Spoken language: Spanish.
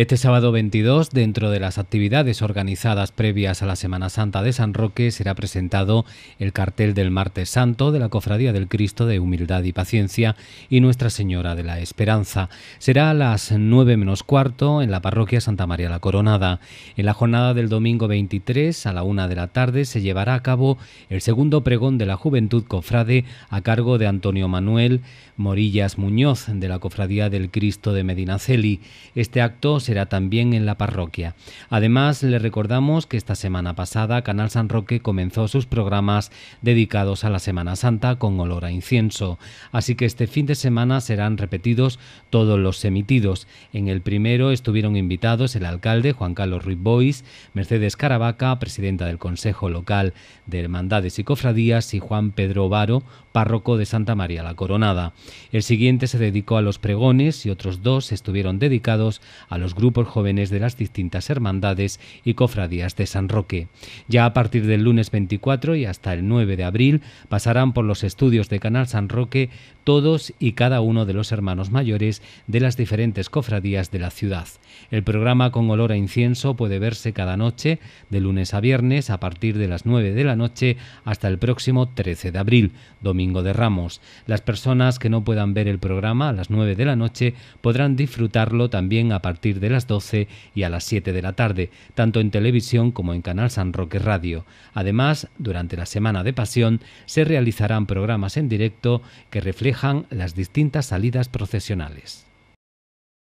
Este sábado 22, dentro de las actividades organizadas previas a la Semana Santa de San Roque, será presentado el cartel del Martes Santo de la Cofradía del Cristo de Humildad y Paciencia y Nuestra Señora de la Esperanza. Será a las 9 menos cuarto en la parroquia Santa María la Coronada. En la jornada del domingo 23 a la 1 de la tarde se llevará a cabo el segundo pregón de la Juventud Cofrade a cargo de Antonio Manuel Morillas Muñoz de la Cofradía del Cristo de Medinaceli. Este acto se será también en la parroquia. Además, le recordamos que esta semana pasada Canal San Roque comenzó sus programas dedicados a la Semana Santa con olor a incienso, así que este fin de semana serán repetidos todos los emitidos. En el primero estuvieron invitados el alcalde Juan Carlos Ruiz Bois, Mercedes Caravaca, presidenta del Consejo Local de Hermandades y Cofradías, y Juan Pedro Varo, párroco de Santa María la Coronada. El siguiente se dedicó a los pregones y otros dos estuvieron dedicados a los grupos jóvenes de las distintas hermandades y cofradías de San Roque. Ya a partir del lunes 24 y hasta el 9 de abril pasarán por los estudios de Canal San Roque todos y cada uno de los hermanos mayores de las diferentes cofradías de la ciudad. El programa con olor a incienso puede verse cada noche, de lunes a viernes, a partir de las 9 de la noche hasta el próximo 13 de abril, Domingo de Ramos. Las personas que no puedan ver el programa a las 9 de la noche podrán disfrutarlo también a partir de las 12 y a las 7 de la tarde, tanto en televisión como en Canal San Roque Radio. Además, durante la Semana de Pasión se realizarán programas en directo que reflejan las distintas salidas procesionales.